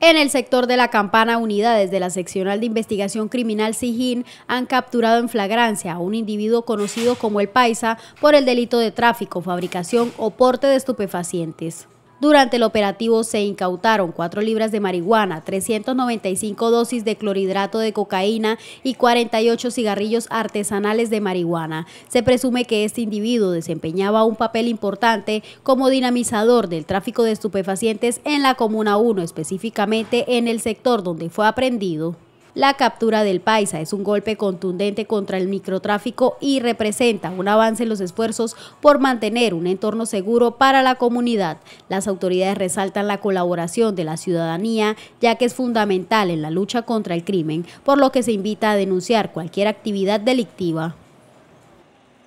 En el sector de la Campana, unidades de la Seccional de Investigación Criminal Sijín han capturado en flagrancia a un individuo conocido como el Paisa por el delito de tráfico, fabricación o porte de estupefacientes. Durante el operativo se incautaron cuatro libras de marihuana, 395 dosis de clorhidrato de cocaína y 48 cigarrillos artesanales de marihuana. Se presume que este individuo desempeñaba un papel importante como dinamizador del tráfico de estupefacientes en la Comuna 1, específicamente en el sector donde fue aprendido la captura del Paisa es un golpe contundente contra el microtráfico y representa un avance en los esfuerzos por mantener un entorno seguro para la comunidad. Las autoridades resaltan la colaboración de la ciudadanía, ya que es fundamental en la lucha contra el crimen, por lo que se invita a denunciar cualquier actividad delictiva.